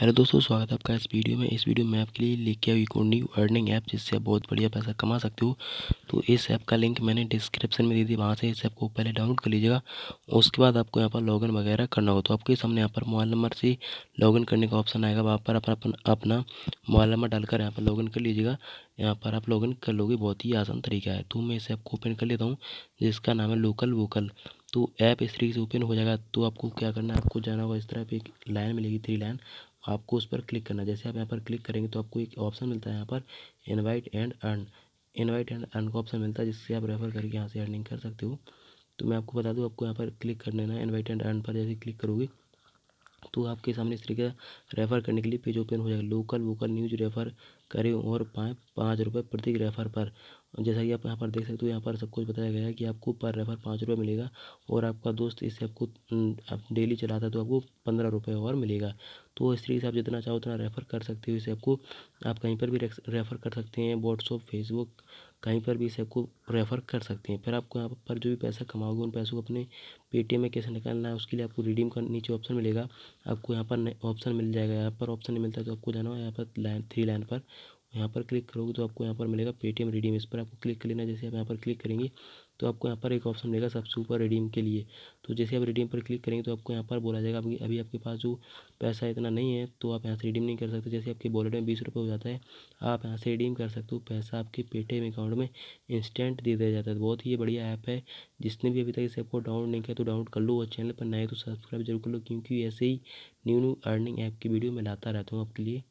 hello दोस्तों स्वागत है आपका इस वीडियो में इस वीडियो में आपके लिए लेके आई एक न्यू अर्निंग ऐप जिससे आप बहुत बढ़िया पैसा कमा सकते हो तो इस ऐप का लिंक मैंने डिस्क्रिप्शन में दे दी वहाँ से इस ऐप को पहले डाउनलोड कर लीजिएगा उसके बाद आपको यहाँ पर लॉगिन वगैरह करना हो तो आपके सामने यहाँ पर मोबाइल नंबर से लॉगिन करने का ऑप्शन आएगा वहाँ पर अपन अपना मोबाइल नंबर डालकर यहाँ पर लॉगिन कर लीजिएगा यहाँ पर आप लॉगिन कर लोगे बहुत ही आसान तरीका है तो मैं इस ऐप को ओपन कर लेता हूँ जिसका नाम है लोकल वोकल तो ऐप इस तरीके से ओपन हो जाएगा तो आपको क्या करना है आपको जाना होगा इस तरह पे एक लाइन मिलेगी थ्री लाइन आपको उस पर क्लिक करना जैसे आप यहाँ पर क्लिक करेंगे तो आपको एक ऑप्शन मिलता है यहाँ पर invite and earn invite and earn का ऑप्शन मिलता है जिससे आप रेफर करके यहाँ से अर्निंग कर सकते हो तो मैं आपको बता दूँ आपको यहाँ पर क्लिक कर लेना है इन्वाइट एंड अर्न पर जैसे क्लिक करोगे तो आपके सामने इस तरीके रेफ़र करने के लिए पेज ओपन हो जाएगा लोकल वोकल न्यूज रेफ़र करें और पाएँ पाँच रुपये प्रति रेफ़र पर जैसा कि आप यहाँ पर देख सकते हो यहाँ पर सब कुछ बताया गया है कि आपको पर रेफ़र पाँच रुपये मिलेगा और आपका दोस्त इससे आपको आप डेली चलाता है तो आपको पंद्रह रुपये और मिलेगा तो इस तरीके से आप जितना चाहो उतना रेफ़र कर सकते हो इसे आपको आप कहीं पर भी रेफ़र कर सकते हैं व्हाट्सअप फेसबुक कहीं पर भी इस ऐप को रेफ़र कर सकते हैं फिर आपको यहाँ पर जो भी पैसा कमाओगे उन पैसों को अपने पेटीएम में कैसे निकालना है उसके लिए आपको रिडीम का नीचे ऑप्शन मिलेगा आपको यहाँ पर ऑप्शन मिल जाएगा यहाँ पर ऑप्शन नहीं मिलता तो आपको जाना है यहाँ पर लाइन थ्री लाइन पर यहाँ पर क्लिक करोगे तो आपको यहाँ पर मिलेगा पेटीएम रिडीम इस पर आपको क्लिक कर लेना जैसे आप यहाँ पर क्लिक करेंगे तो आपको यहाँ पर एक ऑप्शन मिलेगा सबसे ऊपर रिडीम के लिए तो जैसे आप रिडीम पर क्लिक करेंगे तो आपको यहाँ पर बोला जाएगा अभी अभी आपके पास जो पैसा इतना नहीं है तो आप यहाँ से रिडीम नहीं कर सकते जैसे आपके वॉलेट में बीस रुपये हो जाता है आप यहाँ से रिडीम कर सकते हो पैसा आपके पेटीएम अकाउंट में इंस्टेंट दे दिया जाता है बहुत ही बढ़िया ऐप है जिसने भी अभी तक इस ऐप को डाउनलोड नहीं किया तो डाउनलोड कर लो और चैनल पर नए तो सब्सक्राइब जरूर कर लो क्योंकि ऐसे ही न्यू न्यू अर्निंग ऐप की वीडियो मैं लाता रहता हूँ आपके लिए